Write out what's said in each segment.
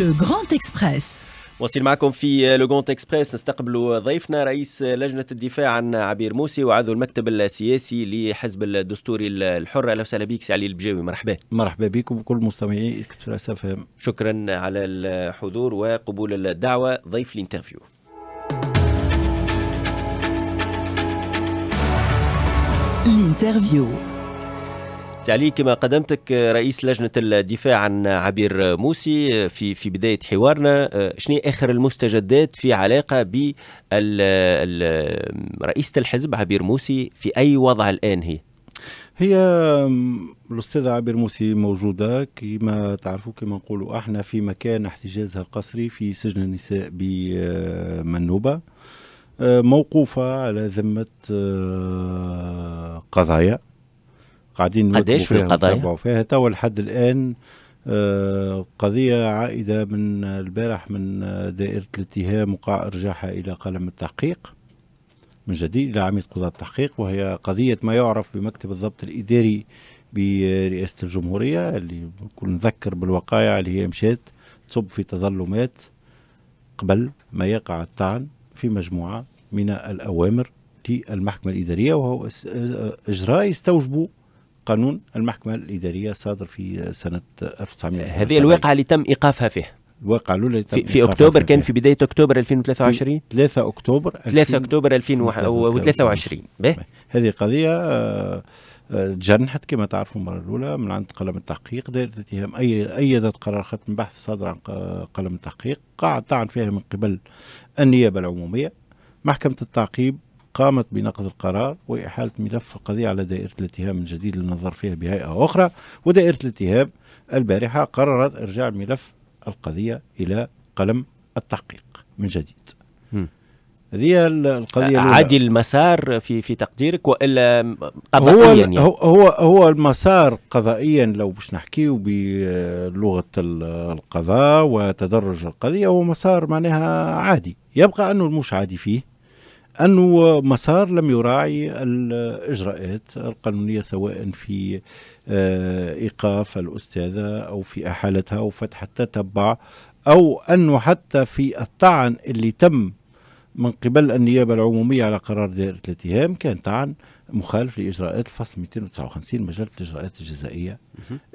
لو غراند اكسبريس وصل معكم في لو لوغونت اكسبريس نستقبل ضيفنا رئيس لجنه الدفاع عن عبير موسي وعضو المكتب السياسي لحزب الدستور الحر اهلا وسهلا بك سي علي البجاوي مرحبا مرحبا بكم وكل مستمعي اكسبريس افهم شكرا على الحضور وقبول الدعوه ضيف الانترفيو الانترفيو سعلي كما قدمتك رئيس لجنة الدفاع عن عبير موسي في في بداية حوارنا شنو آخر المستجدات في علاقة ب رئيسة الحزب عبير موسي في أي وضع الآن هي؟ هي الأستاذة عبير موسي موجودة كما تعرفوا كما نقولوا احنا في مكان احتجازها القسري في سجن النساء بمنوبة آه، آه، موقوفة على ذمة آه، قضايا قاعدين قديش في القضايا؟ فيها توا لحد الان آه، قضية عائدة من البارح من آه، دائرة الاتهام وقع إرجاعها إلى قلم التحقيق من جديد إلى عميد قضاة التحقيق وهي قضية ما يعرف بمكتب الضبط الإداري برئاسة الجمهورية اللي كل نذكر بالوقائع اللي هي مشات تصب في تظلمات قبل ما يقع الطعن في مجموعة من الأوامر للمحكمة الإدارية وهو إجراء يستوجبه قانون المحكمة الإدارية صادر في سنة 1900 هذه الواقعة اللي تم إيقافها فيه الواقع الاولى في, في اكتوبر كان في بدايه اكتوبر 2023 3 اكتوبر 3 اكتوبر 2023 هذه قضيه تجنحت آه، آه، كما تعرفوا المره الاولى من عند قلم التحقيق دائره الاتهام اي ايدت قرار ختم بحث صادر عن قلم التحقيق قاعد طعن فيها من قبل النيابه العموميه محكمه التعقيب قامت بنقض القرار وإحالة ملف القضية على دائرة الاتهام من جديد للنظر فيها بهيئة أخرى ودائرة الاتهام البارحة قررت إرجاع ملف القضية إلى قلم التحقيق من جديد هذه القضيه عادي المسار في في تقديرك والا قضائيا هو يعني. هو هو المسار قضائيا لو باش نحكيو بلغه القضاء وتدرج القضيه هو مسار معناها عادي يبقى انه مش عادي فيه أنه مسار لم يراعي الإجراءات القانونية سواء في آه، إيقاف الأستاذة أو في إحالتها أو فتح التتبع أو أنه حتى في الطعن اللي تم من قبل النيابة العمومية على قرار دائرة الاتهام كان طعن مخالف لاجراءات الفصل 259 مجله الاجراءات الجزائيه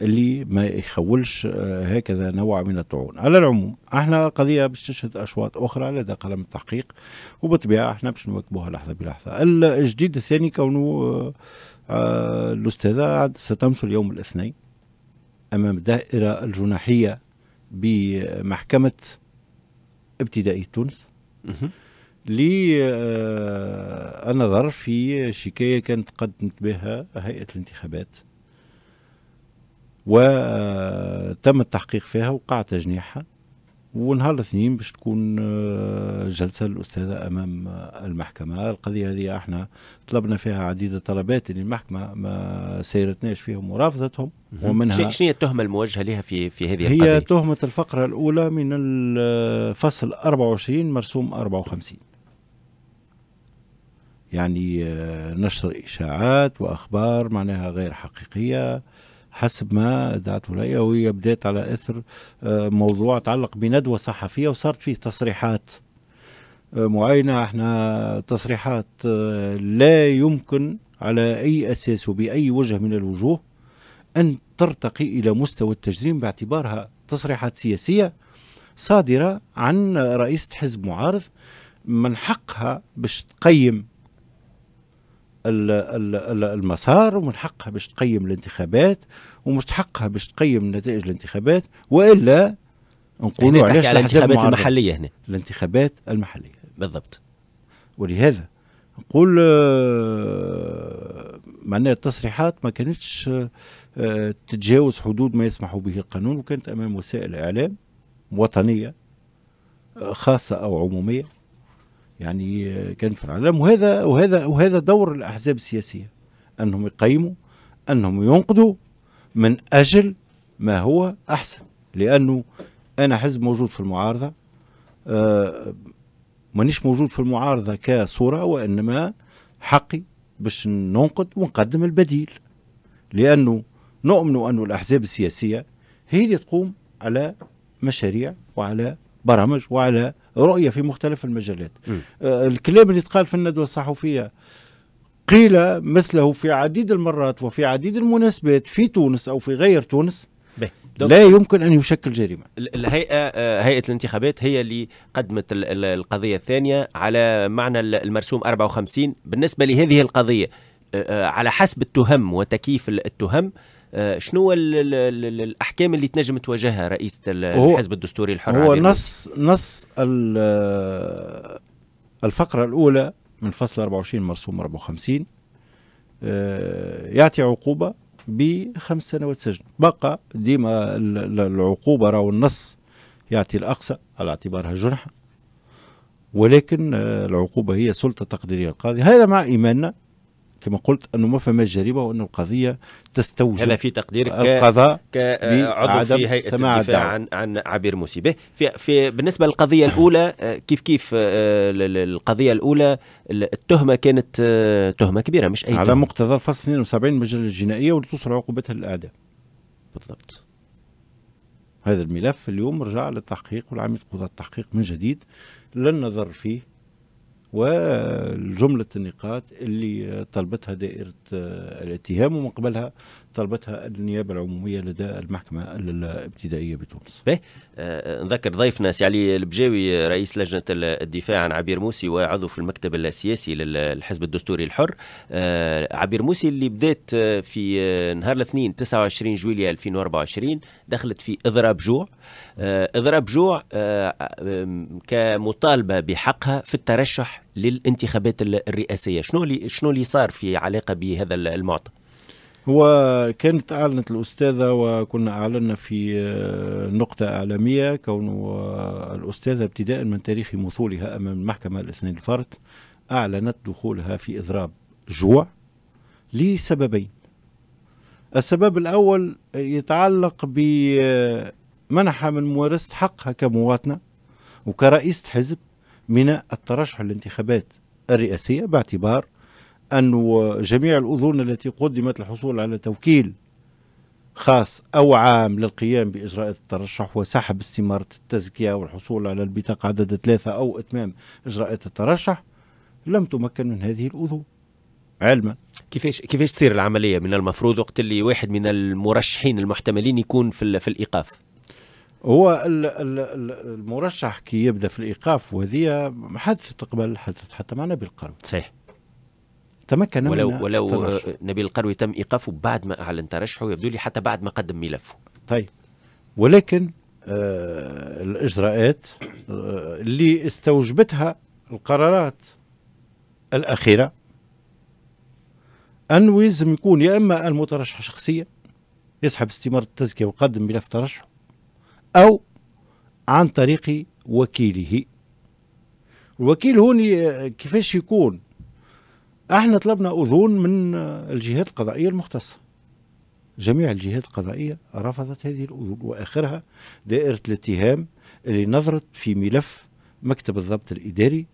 اللي ما يخولش آه، هكذا نوع من الطعون على العموم احنا قضيه باش تشهد اشواط اخرى لدى قلم التحقيق وبالطبيعه احنا باش نواكبوها لحظه بلحظه الجديد الثاني كونه آه، آه، الاستاذه ستمثل يوم الاثنين امام الدائره الجناحيه بمحكمه ابتدائي تونس للنظر آه، في شكاية كانت قدمت بها هيئة الانتخابات وتم آه، التحقيق فيها وقع تجنيحها ونهار الاثنين باش تكون آه، جلسه الاستاذه امام المحكمه القضيه هذه احنا طلبنا فيها عديده طلبات اللي المحكمه ما سيرتناش فيهم ورافضتهم ومنها شنو هي التهمه الموجهه لها في في هذه القضيه؟ هي تهمه الفقره الاولى من الفصل 24 مرسوم 54 يعني آه، نشر إشاعات وأخبار معناها غير حقيقية حسب ما دعته لي وهي بدات على اثر آه، موضوع تعلق بندوه صحفيه وصارت فيه تصريحات آه، معينه احنا تصريحات لا يمكن على اي اساس وباي وجه من الوجوه ان ترتقي الى مستوى التجريم باعتبارها تصريحات سياسيه صادره عن رئيسه حزب معارض من حقها باش تقيم المسار ومن حقها باش تقيم الانتخابات ومش حقها باش تقيم نتائج الانتخابات والا نقولوا يعني علاش على الانتخابات المحليه هنا الانتخابات المحليه بالضبط ولهذا نقول آه، معناها التصريحات ما كانتش آه، تتجاوز حدود ما يسمح به القانون وكانت امام وسائل اعلام وطنيه آه، خاصه او عموميه يعني آه، كان في العالم وهذا وهذا وهذا دور الاحزاب السياسيه انهم يقيموا انهم ينقدوا من اجل ما هو احسن لانه انا حزب موجود في المعارضه آه مانيش موجود في المعارضه كصوره وانما حقي باش ننقد ونقدم البديل لانه نؤمن أن الأحزاب السياسية هي اللي تقوم على مشاريع وعلى برامج وعلى رؤيه في مختلف المجالات آه، الكلام اللي تقال في الندوه الصحفيه قيل مثله في عديد المرات وفي عديد المناسبات في تونس او في غير تونس لا يمكن ان يشكل جريمه الهيئه آه، هيئه الانتخابات هي اللي قدمت القضيه الثانيه على معنى المرسوم 54 بالنسبه لهذه القضيه آه، على حسب التهم وتكييف التهم آه، شنو الاحكام اللي تنجم تواجهها رئيسه الحزب الدستوري الحر هو نص نص الفقره الاولى من فصل 24 مرسوم 54 آه، يعطي عقوبه بخمس سنوات سجن بقى ديما العقوبه راهو النص يعطي الاقصى على اعتبارها جرحه ولكن آه، العقوبه هي سلطه تقديريه القاضي هذا مع ايماننا كما قلت انه ما فما جريمه وان القضيه تستوجب هذا في تقديرك القضاء كعضو في هيئه الدفاع عن عن عبير به في, في بالنسبه للقضيه الاولى آه، كيف كيف آه، القضيه الاولى التهمه كانت آه، تهمه كبيره مش اي على تهمة. مقتضى الفصل 72 من المجله الجنائيه ولتوصل عقوبتها للاعدام بالضبط هذا الملف اليوم رجع للتحقيق والعميد قضاء التحقيق من جديد لن نظر فيه وجملة النقاط اللي طلبتها دائرة آه، الاتهام ومن قبلها طلبتها النيابة العمومية لدى المحكمة الابتدائية بتونس به آه, آه، نذكر ضيفنا سي علي البجاوي رئيس لجنة الدفاع عن عبير موسي وعضو في المكتب السياسي للحزب الدستوري الحر آه عبير موسي اللي بدات آه، في نهار الاثنين 29 جويليا 2024 دخلت في اضراب جوع آه اضراب جوع كمطالبة بحقها في الترشح للانتخابات الرئاسيه شنو اللي شنو اللي صار في علاقه بهذا المعطى هو كانت أعلنت الأستاذة وكنا أعلنا في آه، نقطة إعلامية كون آه، الأستاذة ابتداء من تاريخ مثولها أمام المحكمة الاثنين الفرد أعلنت دخولها في إضراب جوع لسببين السبب الأول يتعلق بمنحها آه، من ممارسة حقها كمواطنة وكرئيسة حزب من الترشح للانتخابات الرئاسية باعتبار أن جميع الأذون التي قدمت للحصول على توكيل خاص أو عام للقيام بإجراء الترشح وسحب استمارة التزكية والحصول على البطاقة عدد ثلاثة أو إتمام إجراءات الترشح لم تمكن من هذه الأذون علما كيفاش كيفاش تصير العمليه من المفروض وقت اللي واحد من المرشحين المحتملين يكون في, في الايقاف هو المرشح كي يبدا في الايقاف وهذه حدثت حدث تقبل حدثت حتى مع نبيل القروي صحيح تمكن ولو من ولو ولو نبيل القروي تم ايقافه بعد ما اعلن ترشحه يبدو لي حتى بعد ما قدم ملفه طيب ولكن آه الاجراءات آه اللي استوجبتها القرارات الاخيره انه يلزم يكون يا اما المترشح شخصيا يسحب استماره التزكيه ويقدم ملف ترشحه أو عن طريق وكيله الوكيل هون كيفاش يكون احنا طلبنا أذون من الجهات القضائية المختصة جميع الجهات القضائية رفضت هذه الأذون وآخرها دائرة الاتهام اللي نظرت في ملف مكتب الضبط الإداري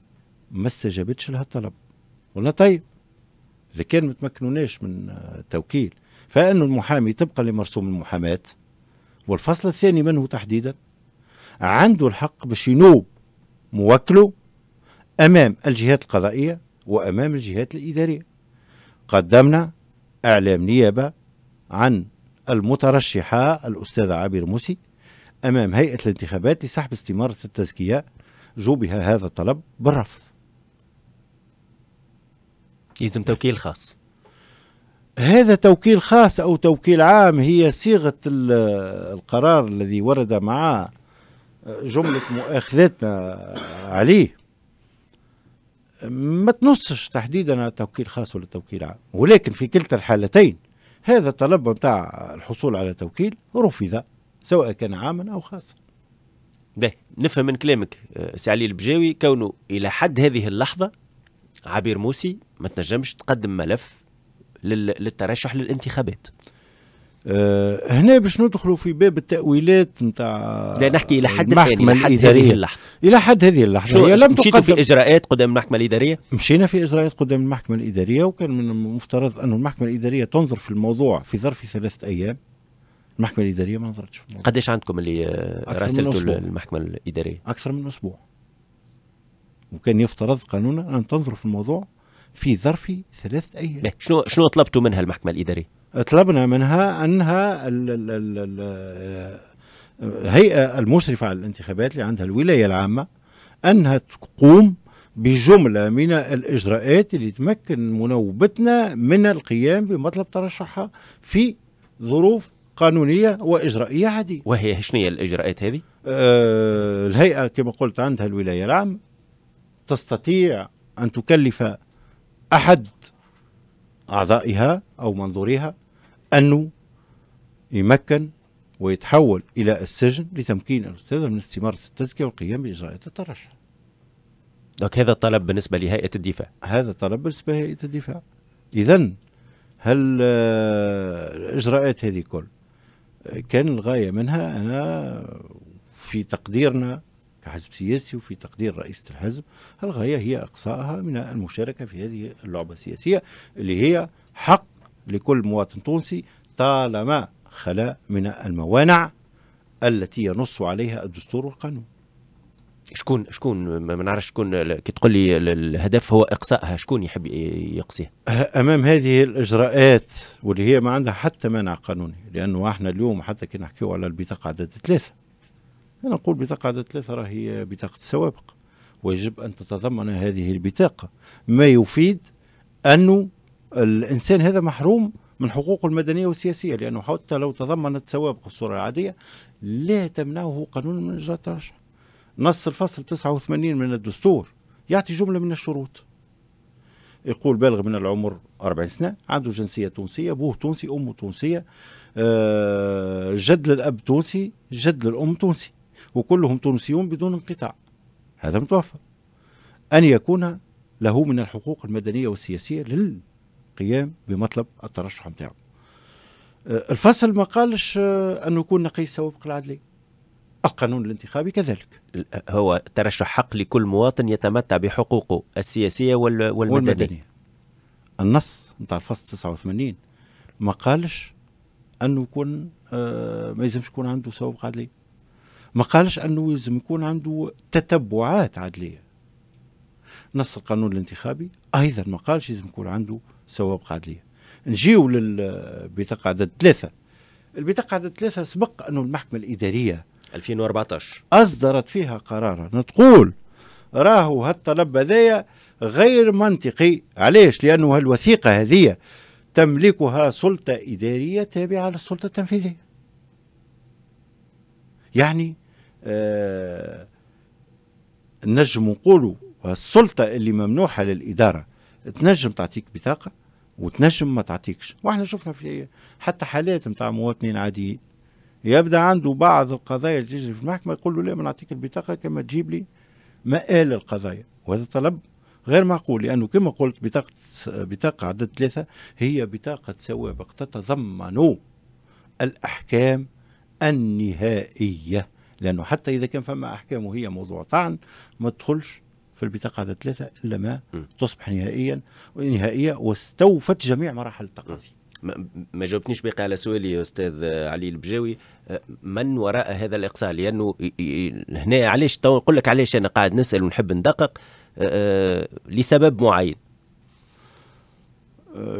ما استجابتش لها الطلب قلنا طيب إذا كان ما تمكنوناش من توكيل فإنه المحامي طبقا لمرسوم المحاماة والفصل الثاني منه تحديدا عنده الحق باش ينوب موكله امام الجهات القضائيه وامام الجهات الاداريه قدمنا اعلام نيابه عن المترشحه الاستاذه عبير موسي امام هيئه الانتخابات لسحب استماره التزكيه جوبها هذا الطلب بالرفض يلزم توكيل خاص هذا توكيل خاص أو توكيل عام هي صيغة القرار الذي ورد مع جملة مؤاخذتنا عليه ما تنصش تحديدا على توكيل خاص ولا توكيل عام ولكن في كلتا الحالتين هذا الطلب نتاع الحصول على توكيل رفض سواء كان عاما او خاصا به نفهم من كلامك سي علي البجاوي كونه الى حد هذه اللحظه عبير موسي ما تنجمش تقدم ملف للترشح للانتخابات أه هنا باش ندخلوا في باب التاويلات نتاع لا نحكي الى حد الإدارية الى حد هذه اللحظه الى حد هذه اللحظه هي لم مشيتوا في اجراءات قدام المحكمه الاداريه مشينا في اجراءات قدام المحكمه الاداريه وكان من المفترض انه المحكمه الاداريه تنظر في الموضوع في ظرف ثلاثه ايام المحكمه الاداريه ما نظرتش قداش عندكم اللي راسلتوا المحكمه الاداريه اكثر من اسبوع وكان يفترض قانونا ان تنظر في الموضوع في ظرف ثلاثة أيام شنو شنو طلبتوا منها المحكمة الإدارية؟ طلبنا منها أنها ال ال ال ال الهيئة المشرفة على الانتخابات اللي عندها الولاية العامة أنها تقوم بجملة من الإجراءات اللي تمكن منوبتنا من القيام بمطلب ترشحها في ظروف قانونية وإجرائية عادية وهي شنو هي الإجراءات هذه؟ آه الهيئة كما قلت عندها الولاية العامة تستطيع أن تكلف أحد أعضائها أو منظوريها أنه يمكن ويتحول إلى السجن لتمكين الاستاذ من استمارة التزكية والقيام بإجراءات الترشح لك هذا طلب بالنسبة لهيئة الدفاع هذا طلب بالنسبة لهيئة الدفاع إذا هل الإجراءات هذه كل كان الغاية منها أنا في تقديرنا كحزب سياسي وفي تقدير رئيسة الحزب الغاية هي إقصائها من المشاركة في هذه اللعبة السياسية اللي هي حق لكل مواطن تونسي طالما خلا من الموانع التي ينص عليها الدستور والقانون شكون شكون ما نعرفش شكون كي تقول لي الهدف هو اقصائها شكون يحب يقصيها؟ امام هذه الاجراءات واللي هي ما عندها حتى مانع قانوني لانه احنا اليوم حتى كي نحكيو على البطاقه عدد ثلاثه أنا أقول بطاقة ثلاثة راهي بطاقة السوابق ويجب أن تتضمن هذه البطاقة ما يفيد أنه الإنسان هذا محروم من حقوقه المدنية والسياسية لأنه حتى لو تضمنت سوابق الصورة العادية لا تمنعه قانون من إجراء الترشح نص الفصل 89 من الدستور يعطي جملة من الشروط يقول بالغ من العمر 40 سنة عنده جنسية تونسية أبوه تونسي أمه تونسية آه، جد للأب تونسي جد للأم تونسي وكلهم تونسيون بدون انقطاع هذا متوفر أن يكون له من الحقوق المدنية والسياسية للقيام بمطلب الترشح نتاعو أه، الفصل ما قالش أه، أنه يكون نقي سوابق العدلية القانون الانتخابي كذلك هو ترشح حق لكل مواطن يتمتع بحقوقه السياسية والمدنية, والمدنية. النص نتاع الفصل 89 ما قالش أنه يكون آه ما يلزمش يكون عنده سوابق عدلية ما قالش انه لازم يكون عنده تتبعات عدليه نص القانون الانتخابي ايضا ما قالش لازم يكون عنده سوابق عدليه نجيو للبطاقه عدد ثلاثه البطاقه عدد ثلاثه سبق انه المحكمه الاداريه 2014 اصدرت فيها قرارا تقول راهو هالطلب هذايا غير منطقي علاش لانه هالوثيقه هذه تملكها سلطه اداريه تابعه للسلطه التنفيذيه يعني آه، نجم نقولوا السلطة اللي ممنوحة للإدارة تنجم تعطيك بطاقة وتنجم ما تعطيكش واحنا شفنا في حتى حالات نتاع مواطنين عاديين يبدا عنده بعض القضايا اللي تجري في المحكمة يقول له لا ما نعطيك البطاقة كما تجيب لي مآل القضايا وهذا طلب غير معقول لأنه كما قلت بطاقة بطاقة عدد ثلاثة هي بطاقة سوابق تتضمن الأحكام النهائية لانه حتى اذا كان فما احكام وهي موضوع طعن ما تدخلش في البطاقه هذا ثلاثه الا ما تصبح نهائيا نهائيه واستوفت جميع مراحل التقاضي. ما جاوبتنيش باقي على سؤالي يا استاذ علي البجاوي أه، من وراء هذا الاقصاء لانه هنا علاش نقول لك علاش انا قاعد نسال ونحب ندقق أه، أه، لسبب معين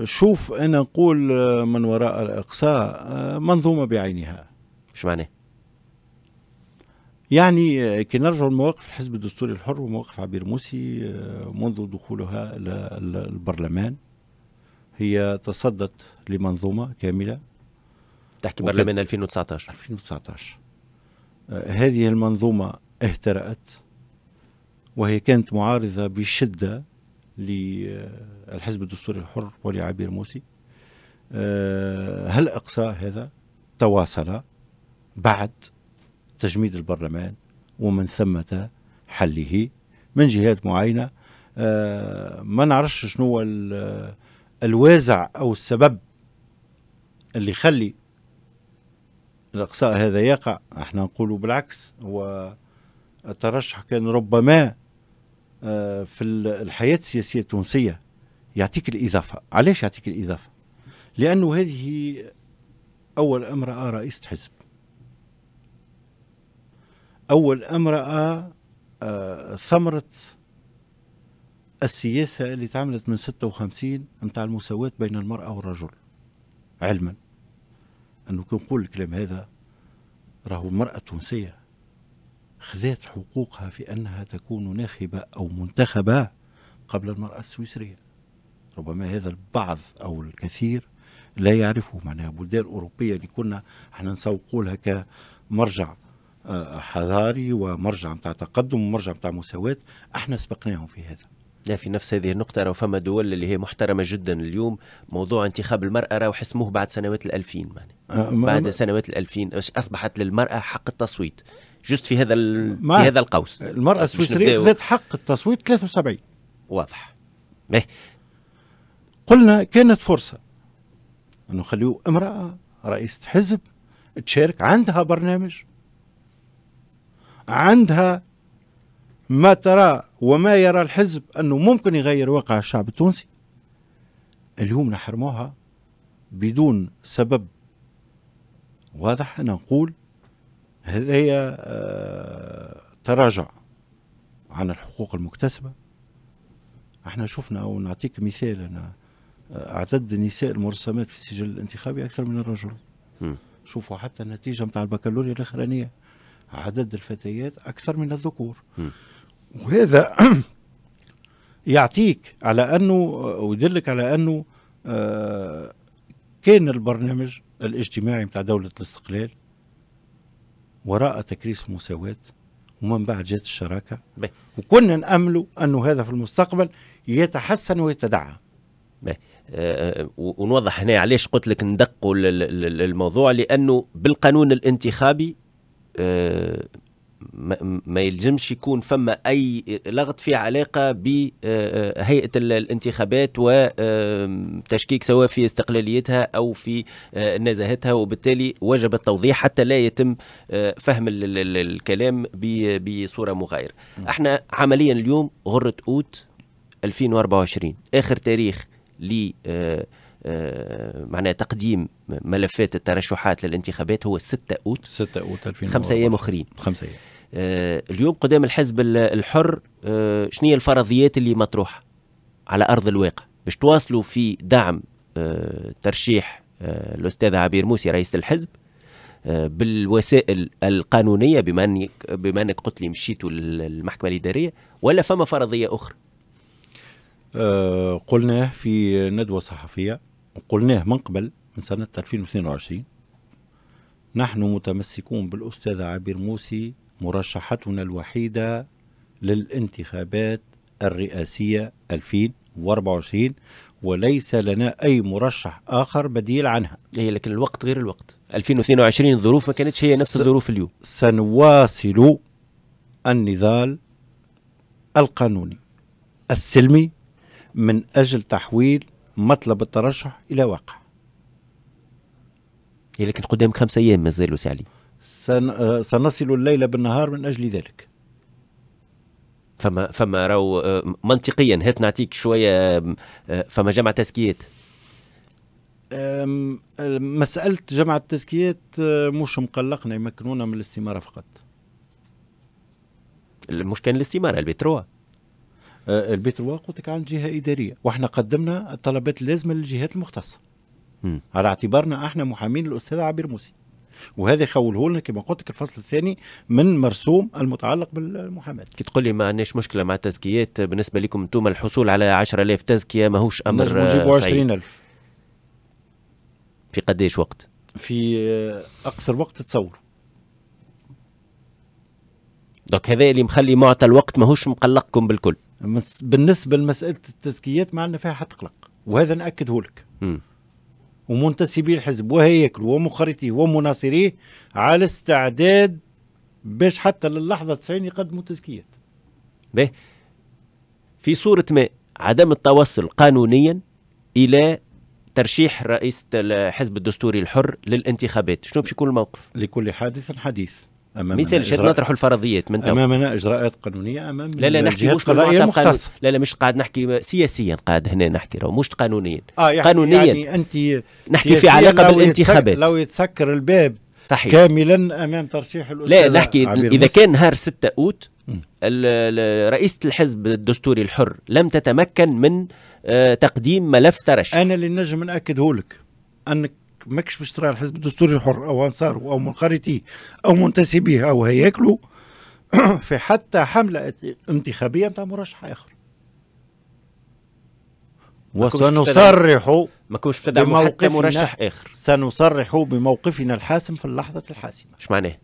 شوف انا نقول من وراء الاقصاء منظومه بعينها. ايش معناه؟ يعني آه، كي نرجع لمواقف الحزب الدستوري الحر ومواقف عبير موسي آه، منذ دخولها للبرلمان هي تصدت لمنظومة كاملة تحكي برلمان 2019 2019 آه، هذه المنظومة اهترأت وهي كانت معارضة بشدة للحزب الدستوري الحر ولعبير موسي هل اقصى هذا تواصل بعد تجميد البرلمان ومن ثمة حله من جهات معينة آه، ما نعرفش شنو الوازع أو السبب اللي يخلي الإقصاء هذا يقع احنا نقولوا بالعكس هو الترشح كان ربما آه، في الحياة السياسية التونسية يعطيك الإضافة علاش يعطيك الإضافة لأنه هذه أول امرأة رئيسة حزب أول امرأة آه، ثمرة السياسة اللي تعملت من 56 متاع المساواة بين المرأة والرجل علما أنه كي نقول الكلام هذا راهو المرأة التونسية خذات حقوقها في أنها تكون ناخبة أو منتخبة قبل المرأة السويسرية ربما هذا البعض أو الكثير لا يعرفه معناها بلدان أوروبية اللي كنا احنا نسوقوا لها كمرجع حضاري ومرجع نتاع تقدم ومرجع نتاع مساواة احنا سبقناهم في هذا لا في نفس هذه النقطة راهو فما دول اللي هي محترمة جدا اليوم موضوع انتخاب المرأة راهو حسموه بعد سنوات الألفين يعني بعد سنوات الألفين أصبحت للمرأة حق التصويت جست في هذا في هذا القوس المرأة السويسرية ذات حق التصويت 73 واضح إيه؟ قلنا كانت فرصة أنه خليه امرأة رئيسة حزب تشارك عندها برنامج عندها ما ترى وما يرى الحزب أنه ممكن يغير واقع الشعب التونسي اليوم نحرموها بدون سبب واضح أنا نقول هذايا آه، تراجع عن الحقوق المكتسبة احنا شفنا ونعطيك مثال أنا آه، عدد النساء المرسمات في السجل الانتخابي أكثر من الرجل شوفوا حتى النتيجة متاع البكالوريا الأخرانية عدد الفتيات أكثر من الذكور م. وهذا يعطيك على أنه ويدلك على أنه آه، كان البرنامج الاجتماعي بتاع دولة الاستقلال وراء تكريس المساواة ومن بعد جات الشراكة بي. وكنا نأملوا أنه هذا في المستقبل يتحسن ويتدعى بي. أه, آه، ونوضح هنا علاش قلت لك ندقوا الموضوع لانه بالقانون الانتخابي آه، ما يلزمش يكون فما اي لغط في علاقه بهيئه الانتخابات وتشكيك سواء في استقلاليتها او في آه، نزاهتها وبالتالي وجب التوضيح حتى لا يتم آه، فهم الكلام بصوره مغايره. احنا عمليا اليوم غره اوت 2024 اخر تاريخ ل آه، معناها تقديم ملفات الترشحات للانتخابات هو 6 اوت 6 اوت 2000 خمسة ايام اخرين خمسة ايام آه، اليوم قدام الحزب الحر آه، شنو هي الفرضيات اللي مطروحه على ارض الواقع باش تواصلوا في دعم ترشيح الاستاذ عبير موسي رئيس الحزب بالوسائل القانونيه بما انك بما انك قلت لي مشيتوا للمحكمه الاداريه ولا فما فرضيه اخرى؟ قلناه في ندوه صحفيه وقلناه من قبل من سنة 2022 نحن متمسكون بالأستاذة عبير موسي مرشحتنا الوحيدة للانتخابات الرئاسية 2024 وليس لنا أي مرشح آخر بديل عنها هي إيه، لكن الوقت غير الوقت 2022 الظروف ما كانتش هي نفس الظروف اليوم سنواصل النضال القانوني السلمي من أجل تحويل مطلب الترشح الى واقع إذا كنت قدامك خمسة أيام ما زالوا سن... آه، سنصل الليل بالنهار من أجل ذلك فما فما راو آه، منطقيا هات نعطيك شوية آه، فما جمع تزكيات مسألة جمع التزكيات مش مقلقنا يمكنونا من الاستمارة فقط مش كان الاستمارة البترول آه، البيت الواقع قلت عن جهه اداريه واحنا قدمنا الطلبات اللازمه للجهات المختصه مم. على اعتبارنا احنا محامين الاستاذ عبير موسي وهذا يخوله لنا كما قلت لك الفصل الثاني من مرسوم المتعلق بالمحاماه. كي تقول لي ما عندناش مشكله مع التزكيات بالنسبه لكم انتم الحصول على 10000 تزكيه ماهوش امر نجيبوا 20000 في قديش وقت؟ في اقصر وقت تصور دونك هذا اللي مخلي معطى الوقت ماهوش مقلقكم بالكل بالنسبه لمساله التزكيات ما عندنا فيها قلق وهذا ناكده لك ومنتسبي الحزب وهياكله ومخرطيه ومناصريه على استعداد باش حتى للحظه 90 يقدموا تزكيات. به في صوره ما عدم التوصل قانونيا الى ترشيح رئيس الحزب الدستوري الحر للانتخابات، شنو باش يكون الموقف؟ لكل حادث حديث. امامنا مثال شاد نطرح الفرضيات من توا امامنا اجراءات قانونيه امام لا لا نحكي مش قضائيه مختص لا لا مش قاعد نحكي سياسيا قاعد هنا نحكي راه مش قانونيا آه يعني قانونيا يعني انت نحكي في علاقه لو بالانتخابات لو يتسكر الباب صحيح كاملا امام ترشيح الاستاذ لا نحكي اذا كان نهار 6 اوت رئيسة الحزب الدستوري الحر لم تتمكن من آه، تقديم ملف ترشح انا اللي نجم ناكده لك انك ماكش باش ترى الحزب الدستوري الحر او انصاره او منقرتيه او منتسبيه او هياكله في حتى حمله انتخابيه نتاع مرشح اخر وسنصرح ما كنتش تدعم حتى مرشح اخر سنصرح بموقفنا الحاسم في اللحظه الحاسمه اش معناه؟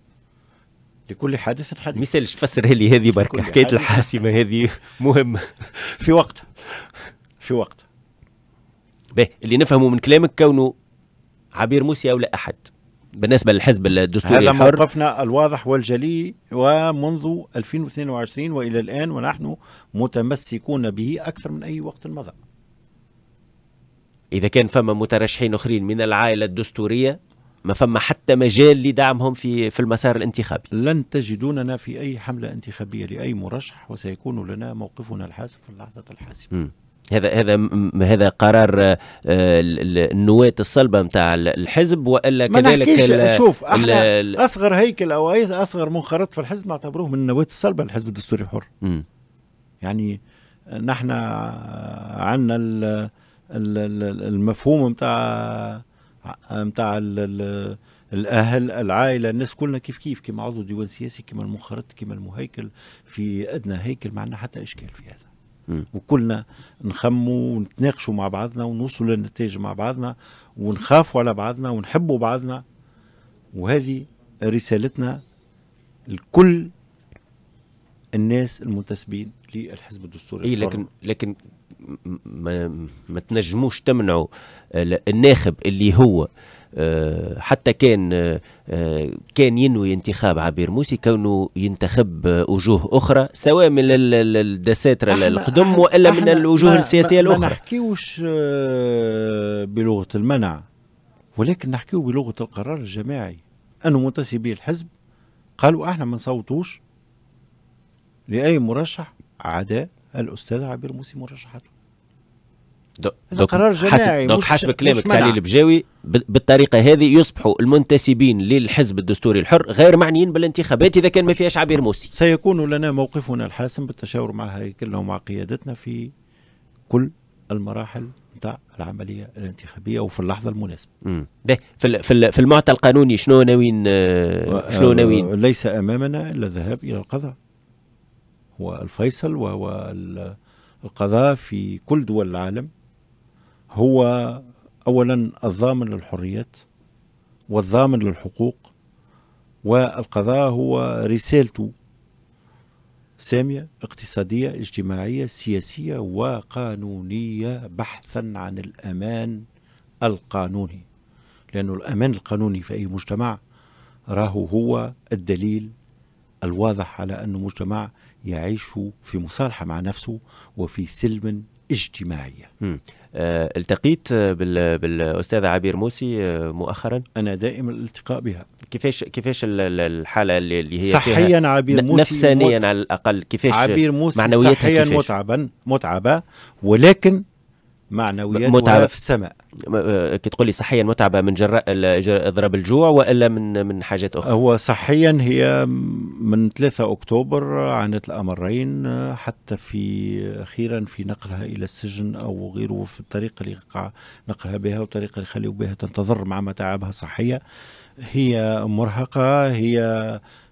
لكل حادث ما مثالش فسر لي هذه برك حكايه الحاسمه هذه مهمه في وقتها في وقتها به اللي نفهمه من كلامك كونه عبير موسى ولا أحد بالنسبة للحزب الدستوري هذا الحر موقفنا الواضح والجلي ومنذ 2022 وإلى الآن ونحن متمسكون به أكثر من أي وقت مضى إذا كان فما مترشحين آخرين من العائلة الدستورية ما فما حتى مجال لدعمهم في في المسار الانتخابي لن تجدوننا في أي حملة انتخابية لأي مرشح وسيكون لنا موقفنا الحاسم في اللحظة الحاسمة هذا هذا هذا قرار النواه الصلبه نتاع الحزب والا كذلك ما شوف احنا اصغر هيكل او اصغر منخرط في الحزب نعتبروه من النواه الصلبه الحزب الدستوري الحر يعني نحن آه، عندنا المفهوم نتاع نتاع الاهل العائله الناس كلنا كيف كيف كما عضو ديوان سياسي كما المنخرط كما المهيكل في ادنى هيكل ما عندنا حتى اشكال في هذا وكلنا نخموا ونتناقشوا مع بعضنا ونوصلوا للنتائج مع بعضنا ونخافوا على بعضنا ونحبوا بعضنا وهذه رسالتنا لكل الناس المنتسبين للحزب الدستوري اي لكن لكن ما, ما تنجموش تمنعوا الناخب اللي هو آه، حتى كان آه، آه، كان ينوي انتخاب عبير موسي كونه ينتخب وجوه اخرى سواء من الدساتره القدم والا من الوجوه السياسيه الاخرى ما نحكيوش بلغه المنع ولكن نحكيو بلغه القرار الجماعي انه منتسبي الحزب قالوا احنا ما نصوتوش لاي مرشح عدا الاستاذ عبير موسي مرشحته هذا قرار جماعي دوك حسب كلامك سالي البجاوي بالطريقه هذه يصبحوا المنتسبين للحزب الدستوري الحر غير معنيين بالانتخابات اذا كان ما فيهاش عبير موسي سيكون لنا موقفنا الحاسم بالتشاور مع هيكلنا ومع قيادتنا في كل المراحل نتاع العمليه الانتخابيه وفي اللحظه المناسبه. في في في المعطى القانوني شنو ناويين آه، شنو ناويين؟ آه، ليس امامنا الا الذهاب الى القضاء. والفيصل والقضاء في كل دول العالم هو أولا الضامن للحريات والضامن للحقوق والقضاء هو رسالته سامية اقتصادية اجتماعية سياسية وقانونية بحثا عن الأمان القانوني لأن الأمان القانوني في أي مجتمع راهو هو الدليل الواضح على أن مجتمع يعيش في مصالحه مع نفسه وفي سلم اجتماعيه. آه التقيت بال... بالاستاذه عبير موسي آه، مؤخرا؟ انا دائما الالتقاء بها. كيفاش كيفاش الحاله اللي هي صحيا عبير موسي نفسانيا مت... على الاقل كيفاش عبير موسي معنويتها صحيا كيفاش؟ متعبا متعبه ولكن معنويات متعبة آه، في السماء كي تقول لي صحيا متعبة من جراء اضراب الجوع والا من من حاجات اخرى هو صحيا هي من 3 اكتوبر عانت الامرين آه، حتى في اخيرا في نقلها الى السجن او غيره في الطريقة اللي يقع نقلها بها والطريقة اللي خلوا بها تنتظر مع متاعبها صحية هي مرهقة هي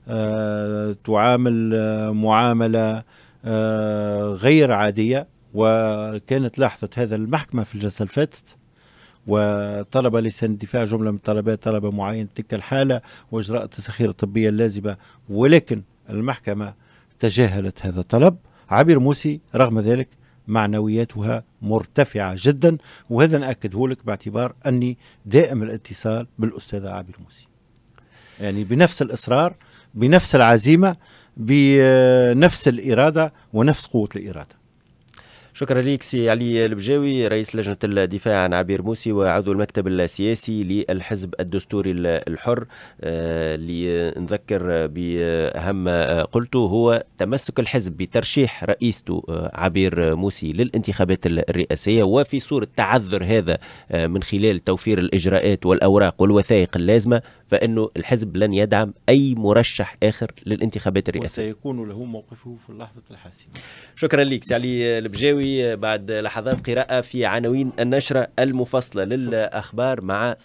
آه، تعامل معاملة غير عادية وكانت لاحظت هذا المحكمة في الجلسة اللي فاتت وطلب لسان الدفاع جملة من الطلبات طلب معين تلك الحالة وإجراء التسخير الطبية اللازمة ولكن المحكمة تجاهلت هذا الطلب عبير موسي رغم ذلك معنوياتها مرتفعة جدا وهذا نأكده لك باعتبار أني دائم الاتصال بالأستاذة عبير موسي يعني بنفس الإصرار بنفس العزيمة بنفس الإرادة ونفس قوة الإرادة شكرا لك سي علي البجاوي رئيس لجنة الدفاع عن عبير موسي وعضو المكتب السياسي للحزب الدستوري الحر اللي آه، نذكر بأهم آه، قلته هو تمسك الحزب بترشيح رئيسته آه، عبير موسي للانتخابات الرئاسية وفي صورة تعذر هذا من خلال توفير الإجراءات والأوراق والوثائق اللازمة فانه الحزب لن يدعم اي مرشح اخر للانتخابات الرئاسيه وسيكون له موقفه في اللحظه الحاسمه شكرا لك سعلي البجاوي بعد لحظات قراءه في عناوين النشره المفصله للاخبار مع